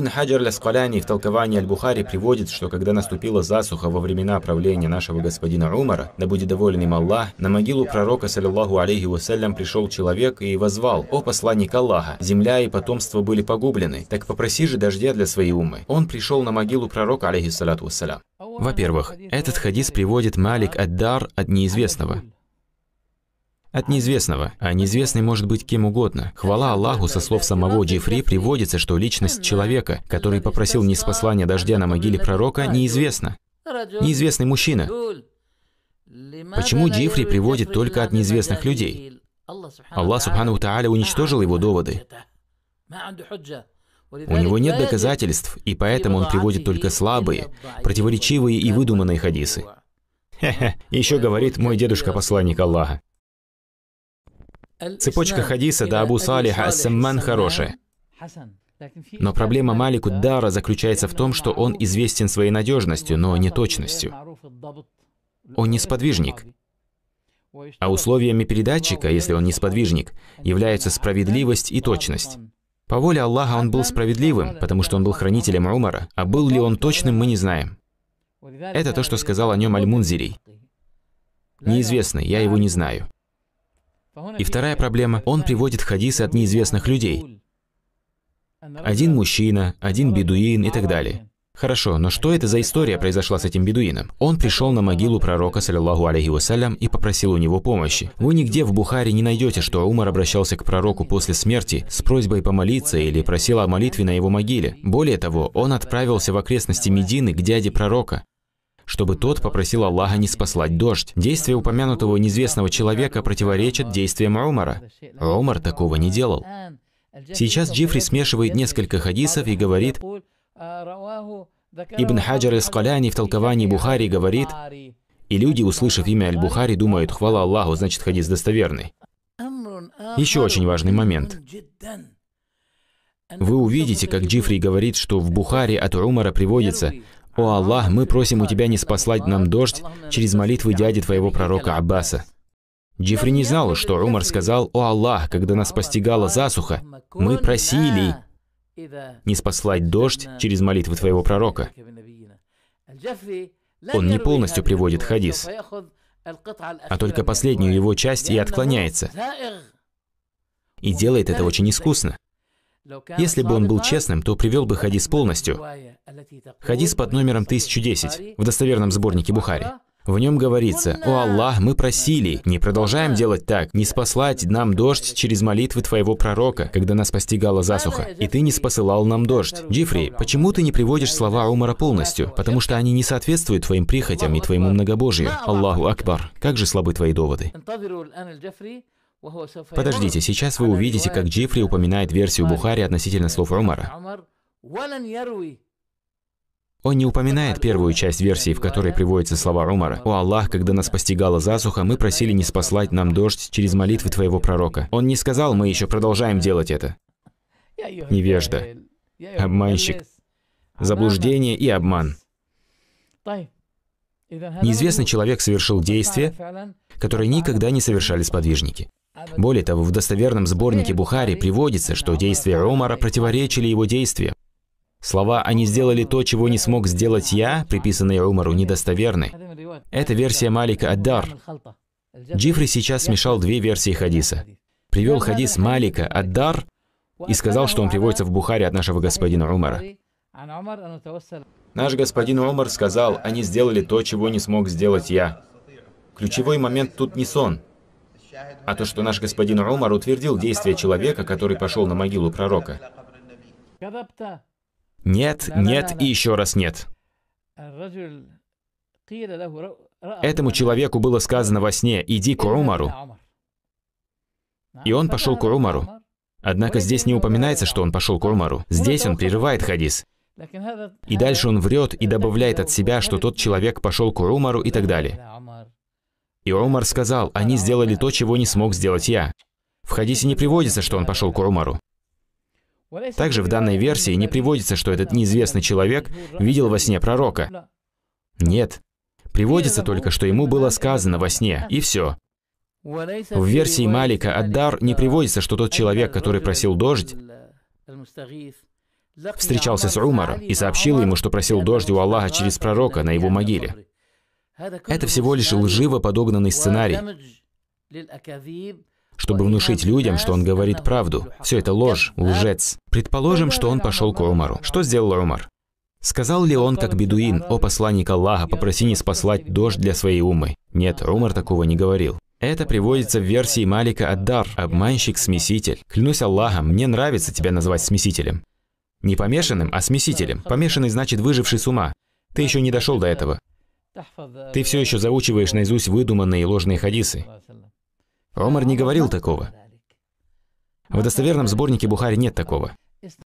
Ибн Хаджар Ляскаляни в толковании Аль-Бухари приводит, что когда наступила засуха во времена правления нашего господина Умара, да будет доволен им Аллах, на могилу пророка, саллиллаху алейхи вассалям, пришел человек и возвал, «О посланник Аллаха, земля и потомство были погублены, так попроси же дождя для своей умы. Он пришел на могилу пророка, алейхи алейхиссалату вассалям. Во-первых, этот хадис приводит Малик Ад-Дар от неизвестного от неизвестного, а неизвестный может быть кем угодно. Хвала Аллаху, со слов самого Джифри, приводится, что личность человека, который попросил неспослания дождя на могиле пророка, неизвестна. Неизвестный мужчина. Почему Джифри приводит только от неизвестных людей? Аллах Субхану Тааля уничтожил его доводы. У него нет доказательств, и поэтому он приводит только слабые, противоречивые и выдуманные хадисы. Хе-хе, еще говорит мой дедушка-посланник Аллаха. Цепочка хадиса до Абу Салиха Ас-Самман хорошая. Но проблема Малику Дара заключается в том, что он известен своей надежностью, но не точностью. Он не сподвижник. А условиями передатчика, если он не сподвижник, являются справедливость и точность. По воле Аллаха он был справедливым, потому что он был хранителем Умара, а был ли он точным, мы не знаем. Это то, что сказал о нем Аль-Мунзирий. Неизвестный, я его не знаю. И вторая проблема – он приводит хадисы от неизвестных людей. Один мужчина, один бедуин и так далее. Хорошо, но что это за история произошла с этим бедуином? Он пришел на могилу пророка, саллиллаху алейхи вассалям, и попросил у него помощи. Вы нигде в Бухаре не найдете, что Умар обращался к пророку после смерти с просьбой помолиться или просил о молитве на его могиле. Более того, он отправился в окрестности Медины к дяде пророка, чтобы тот попросил Аллаха не спаслать дождь. Действие упомянутого неизвестного человека противоречит действиям Умара. Умар такого не делал. Сейчас Джифри смешивает несколько хадисов и говорит, Ибн Хаджар из Каляни в толковании Бухари говорит, и люди, услышав имя Аль-Бухари, думают, хвала Аллаху, значит хадис достоверный. Еще очень важный момент. Вы увидите, как Джифри говорит, что в Бухаре от Умара приводится, «О Аллах, мы просим у Тебя не спаслать нам дождь через молитвы дяди Твоего пророка Аббаса». Джифри не знал, что Умар сказал «О Аллах, когда нас постигала засуха, мы просили не спаслать дождь через молитвы Твоего пророка». Он не полностью приводит хадис, а только последнюю его часть и отклоняется. И делает это очень искусно. Если бы он был честным, то привел бы хадис полностью. Хадис под номером 1010 в достоверном сборнике Бухари. В нем говорится, «О Аллах, мы просили, не продолжаем делать так, не спаслать нам дождь через молитвы Твоего пророка, когда нас постигала засуха, и Ты не спосылал нам дождь». Джифри, почему ты не приводишь слова Умара полностью? Потому что они не соответствуют Твоим прихотям и Твоему многобожию. Аллаху Акбар, как же слабы Твои доводы. Подождите, сейчас вы увидите, как Джифри упоминает версию Бухари относительно э, слов Умара. Он не упоминает первую часть версии, в которой приводятся слова Умара. «О Аллах, когда нас постигала засуха, мы просили не спаслать нам дождь через молитвы твоего пророка». Он не сказал, мы еще продолжаем делать это. Невежда, обманщик, заблуждение и обман. Неизвестный человек совершил действие, которое никогда не совершали сподвижники. Более того, в достоверном сборнике Бухари приводится, что действия Умара противоречили его действиям. Слова «они сделали то, чего не смог сделать я», приписанные Умару, недостоверны. Это версия Малика Аддар. Джифри сейчас смешал две версии хадиса. Привел хадис Малика Аддар и сказал, что он приводится в Бухаре от нашего господина Умара. Наш господин Умар сказал, они сделали то, чего не смог сделать я. Ключевой момент тут не сон – а то, что наш господин Умар утвердил действие человека, который пошел на могилу пророка. Нет, нет и еще раз нет. Этому человеку было сказано во сне, иди к Умару. И он пошел к Умару. Однако здесь не упоминается, что он пошел к Умару. Здесь он прерывает хадис. И дальше он врет и добавляет от себя, что тот человек пошел к Умару и так далее. И Умар сказал, они сделали то, чего не смог сделать я. В хадисе не приводится, что он пошел к Умару. Также в данной версии не приводится, что этот неизвестный человек видел во сне пророка. Нет. Приводится только, что ему было сказано во сне, и все. В версии Малика Аддар не приводится, что тот человек, который просил дождь, встречался с Умаром и сообщил ему, что просил дождь у Аллаха через пророка на его могиле. Это всего лишь лживо подогнанный сценарий, чтобы внушить людям, что он говорит правду. Все это ложь, лжец. Предположим, что он пошел к Умару. Что сделал Умар? Сказал ли он, как бедуин, «О посланник Аллаха, попроси не спаслать дождь для своей умы»? Нет, Умар такого не говорил. Это приводится в версии Малика Аддар, обманщик-смеситель. Клянусь Аллахом, мне нравится тебя назвать смесителем. Не помешанным, а смесителем. Помешанный значит выживший с ума. Ты еще не дошел до этого. Ты все еще заучиваешь наизусть выдуманные и ложные хадисы. Омар не говорил такого. В достоверном сборнике Бухари нет такого.